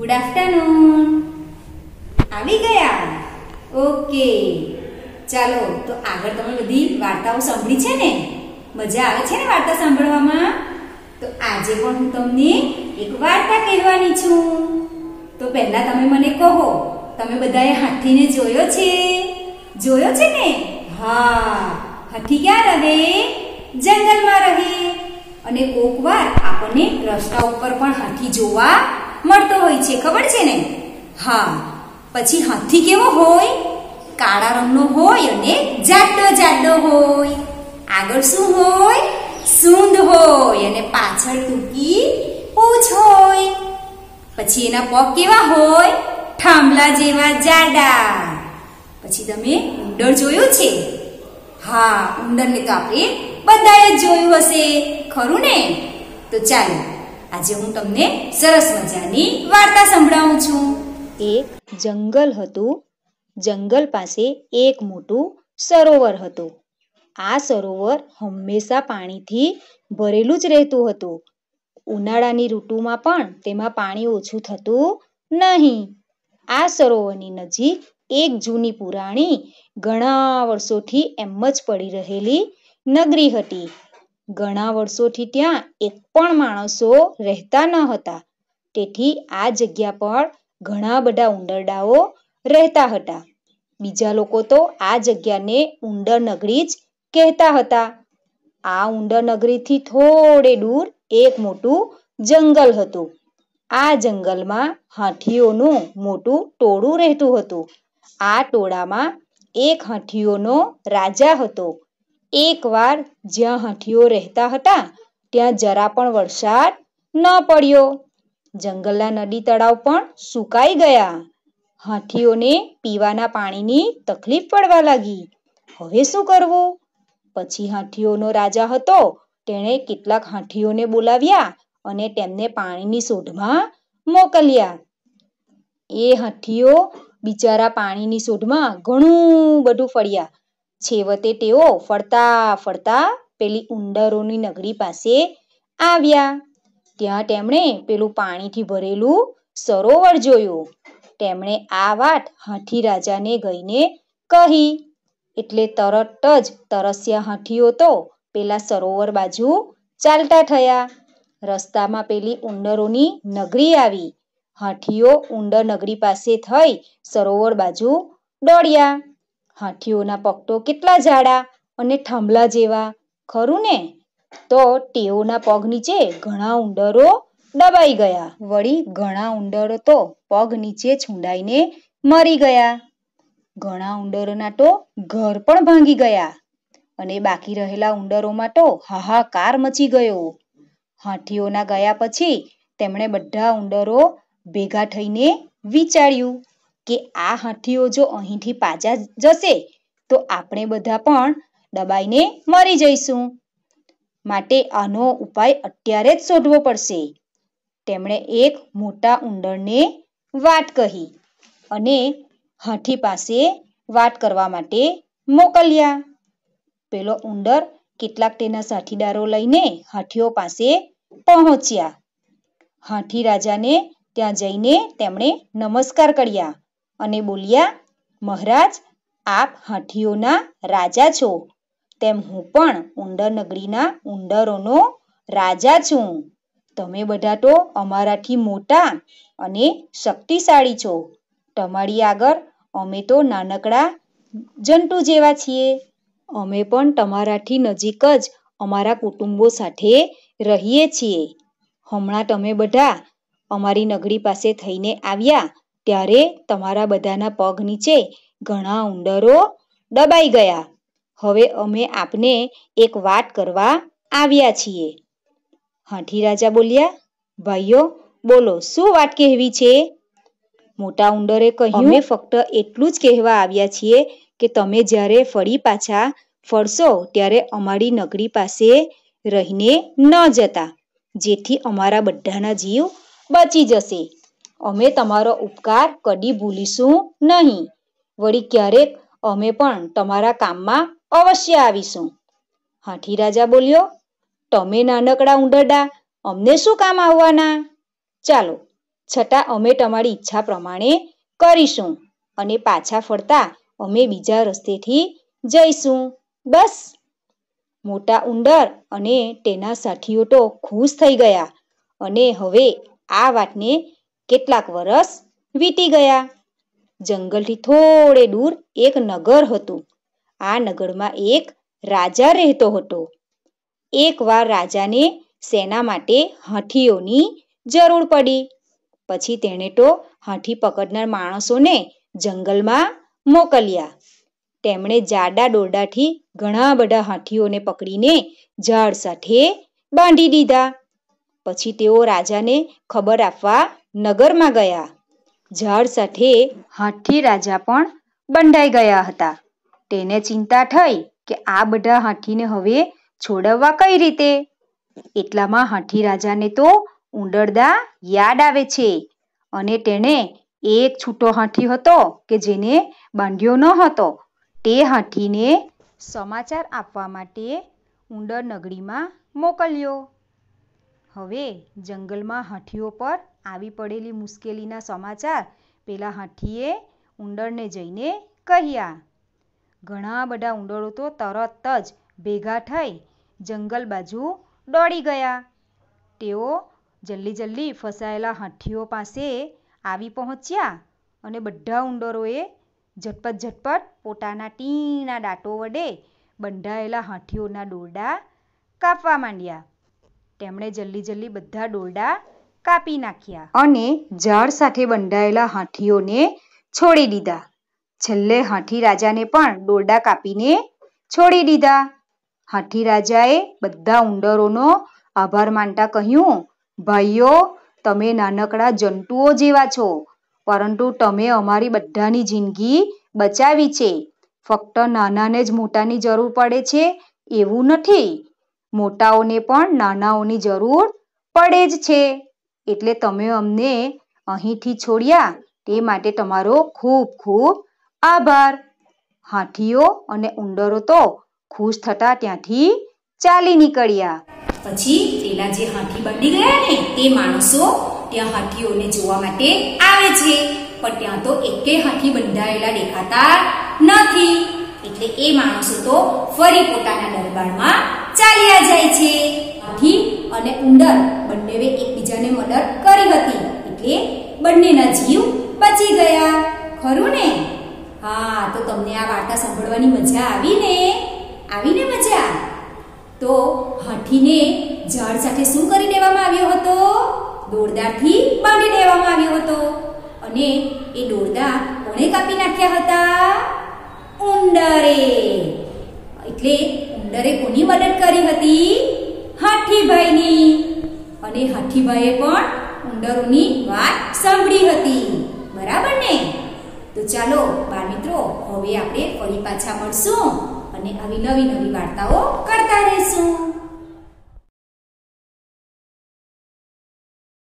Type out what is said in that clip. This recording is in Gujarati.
ગુડ આફ્ટરનૂન આવી ગયા ઓકે ચાલો તો આગળ તમે બધી વાર્તાઓ સાંભળી છે ને મજા આવે છે ને વાર્તા સાંભળવામાં તો આજે પણ હું તમને એક વાર્તા કહેવાની છું તો પહેલા તમે મને કહો તમે બધાએ હાથીને જોયો છે જોયો છે ને હા હાથી ક્યાં રહે જંગલમાં રહે અને કોકવાર આપણને રસ્તા ઉપર પણ હાથી જોવા મળતો હોય છે ખબર છે ને હા પછી હાથી કેવો હોય કાળા રંગનો હોય અને જાડો જાડો હોય આગળ શું હોય સૂંઢ હોય અને પાછળ ટૂંકી પૂછ હોય પછી એના પગ કેવા હોય થાંભલા જેવા જાડા પછી તમે ઉંદર જોયું છે હા ઉંદરને તો આપણે બધાએ જોયું હશે ખરું ને તો ચાલો આજે હું તમને સરસ મજાની વાર્તા સંભળાવું છું એક જંગલ હતું જંગલ પાસે એક મોટું સરોવર હતું આ સરોવર હંમેશા પાણીથી ભરેલું જ રહેતું હતું ઉનાળાની ઋતુમાં પણ તેમાં પાણી ઓછું થતું નહીં આ સરોવરની નજીક એક જૂની પુરાણી ઘણા વર્ષોથી એમ જ પડી રહેલી નગરી હતી ઘણા વર્ષોથી ત્યાં એક પણ માણસો રહેતા ન હતા તેથી આ જગ્યા પર ઘણા બધા ઉંદરડાઓ રહેતા હતા બીજા લોકો તો આ જગ્યાને ઉંદર નગરી જ કહેતા હતા આ ઉંદર નગરીથી થોડે દૂર એક મોટું જંગલ હતું આ જંગલમાં હાથીઓનું મોટું ટોળું રહેતું હતું આ ટોળામાં એક હાથીઓનો રાજા હતો એકવાર જ્યાં હાથીઓ રહેતા હતા ત્યાં જરા પણ વરસાદ ન પડ્યો જંગલના નદી તળાવ પણ સુકાઈ ગયા હાથીઓને પીવાના પાણીની તકલીફ પડવા લાગી હવે શું કરવું પછી હાથીઓનો રાજા હતો તેણે કેટલાક હાથીઓને બોલાવ્યા અને તેમને પાણીની શોધમાં મોકલ્યા એ હાથીઓ બિચારા પાણીની શોધમાં ઘણું બધું ફળ્યા છેવટે તેઓ ફરતા ફરતા પેલી ઉંદરોની નગરી પાસે આવ્યા ત્યાં તેમણે પેલું પાણીથી ભરેલું સરોવર જોયું તેમણે આ વાત હાથી રાજાને ગઈને કહી એટલે તરત જ તરસ્યા હાથીઓ તો પેલા સરોવર બાજુ ચાલતા થયા રસ્તામાં પેલી ઉંદરોની નગરી આવી હાથીઓ ઉંદર નગરી પાસે થઈ સરોવર બાજુ દોડ્યા હાથીઓના પગ તો કેટલા જાડા અને થાંભલા જેવા ખરું ને તો ટેઓના પગ નીચે ઘણા ઉંદરો દબાઈ ગયા વળી ઘણા ઉંદરો તો પગ નીચે છુંડાઈને મરી ગયા ઘણા ઉંદરોના તો ઘર પણ ભાંગી ગયા અને બાકી રહેલા ઉંદરોમાં તો હાહાકાર મચી ગયો હાથીઓના ગયા પછી તેમણે બધા ઉંદરો ભેગા થઈને વિચાર્યું કે આ હાથીઓ જો અહીંથી પાછા જશે તો આપણે બધા પણ દબાઈને મરી જઈશું માટે આનો ઉપાય અત્યારે જ શોધવો પડશે તેમણે એક મોટા ઉંદરને વાત કહી અને હાથી પાસે વાત કરવા માટે મોકલ્યા પેલો ઉંદર કેટલાક તેના સાથીદારો લઈને હાથીઓ પાસે પહોંચ્યા હાથી રાજાને ત્યાં જઈને તેમણે નમસ્કાર કર્યા અને બોલ્યા મહારાજ આપ હાથીઓના રાજા છો તેમ હું પણ ઉંડર નગરીના ઉંડરોનો રાજા છું તમે બધા તો અમારાથી મોટા અને શક્તિશાળી છો તમારી આગળ અમે તો નાનકડા જંતુ જેવા છીએ અમે પણ તમારાથી નજીક જ અમારા કુટુંબો સાથે રહીએ છીએ હમણાં તમે બધા અમારી નગરી પાસે થઈને આવ્યા ત્યારે તમારા બધાના પગ નીચે ઘણા ઉંદરો દબાઈ ગયા હવે અમે આપને એક વાત કરવા આવ્યા છીએ હાઠી રાજા બોલ્યા ભાઈઓ બોલો શું વાત કહેવી છે મોટા ઉંદરે કહ્યું અમે ફક્ત એટલું જ કહેવા આવ્યા છીએ કે તમે જ્યારે ફરી પાછા ફરશો ત્યારે અમારી નગરી પાસે રહીને ન જતા જેથી અમારા બધાના જીવ બચી જશે અમે તમારો ઉપકાર કદી ભૂલીશું નહીં વળી ક્યારેક અમે પણ તમારા કામમાં અવશ્ય આવીશું હાથી રાજા બોલ્યો તમે નાનકડા ઉંદરડા અમને શું કામ આવવાના ચાલો છતાં અમે તમારી ઈચ્છા પ્રમાણે કરીશું અને પાછા ફરતા અમે બીજા રસ્તેથી જઈશું બસ મોટા ઉંદર અને તેના સાથીઓ તો ખુશ થઈ ગયા અને હવે આ વાતને કેટલાક વરસ વીતી ગયા જંગલથી થોડે દૂર એક નગર હતું આ નગરમાં એક રાજા રહેતો હતો એકવાર રાજાને સેના માટે હાથીઓની જરૂર પડી પછી તેણે તો હાથી પકડનાર માણસોને જંગલમાં મોકલ્યા તેમણે જાડા દોરડાથી ઘણા બધા હાથીઓને પકડીને ઝાડ સાથે બાંધી દીધા પછી તેઓ રાજાને ખબર આપવા નગરમાં ગયા ઝાડ સાથે હાથી રાજા પણ બંધાઈ ગયા હતા તેને ચિંતા થઈ કે આ બધા હાથીને હવે છોડવવા કઈ રીતે એટલામાં હાથી રાજાને તો ઉંડરદા યાદ આવે છે અને તેણે એક છૂટો હાથી હતો કે જેને બાંધ્યો ન હતો તે હાથીને સમાચાર આપવા માટે ઉંદર નગરીમાં મોકલ્યો હવે જંગલમાં હાથીઓ પર આવી પડેલી મુશ્કેલીના સમાચાર પેલા હાથીએ ઉંદરને જઈને કહ્યા ઘણા બધા ઉંદરો તો તરત જ ભેગા થઈ જંગલ બાજુ દોડી ગયા તેઓ જલ્દી જલ્દી ફસાયેલા હાથીઓ પાસે આવી પહોંચ્યા અને બધા ઉંદરોએ ઝટપટ ઝટપટ પોતાના ટીના દાંતો વડે બંધાયેલા હાથીઓના દોરડા કાપવા માંડ્યા તેમણે જલ્દી જલ્દી બધા ડોરડા કાપી નાખ્યા અને ઝાડ સાથે બંધાયેલા હાથીઓને છોડી દીધા છેલ્લે હાથી રાજાને પણ ડોરડા કાપીને છોડી દીધા હાથી રાજાએ બધા ઉંદરોનો આભાર માનતા કહ્યું ભાઈઓ તમે નાનકડા જંતુઓ જેવા છો પરંતુ તમે અમારી બધાની જિંદગી બચાવી છે ફક્ત નાનાને જ મોટાની જરૂર પડે છે એવું નથી મોટાઓને પણ નાનાઓની જરૂર પડે જ છે એટલે તમે અમને અહીંથી છોડ્યા તે માટે તમારો ખૂબ ખૂબ આભાર હાથીઓ અને ઉંદરો તો ખુશ થતા ત્યાંથી ચાલી નીકળ્યા પછી પેલા જે હાથી બની ગયા ને તે માણસો ત્યાં હાથીઓને જોવા માટે આવે છે પણ ત્યાં તો એકે હાથી બંધાયેલા દેખાતા નથી એટલે એ માણસો તો ફરી પોતાના દરબારમાં ચાલ્યા જાય છે હાથી અને ઉંદર બંનેએ એકબીજાને મદદ કરી હતી એટલે બંનેના જીવ બચી ગયા ખરું ને હા તો તમને આ વાર્તા સાંભળવાની મજા આવી ને આવી ને મજા તો હાથીને ઝાડ સાથે શું કરી દેવામાં આવ્યો હતો દોરદારથી બાંધી દેવામાં આવ્યો હતો અને એ દોરદા કોણે કાપી નાખ્યા હતા ઉંદરે એટલે ડરે કોની મદદ કરી હતી હાઠીભાઈની અને હાઠીભાઈએ પણ ઉંદરોની વાત સાંભળી હતી બરાબર ને તો ચાલો બાળ મિત્રો હવે આપણે ફરી પાછા મળશું અને આવી નવી નવી વાર્તાઓ કરતા રહીશું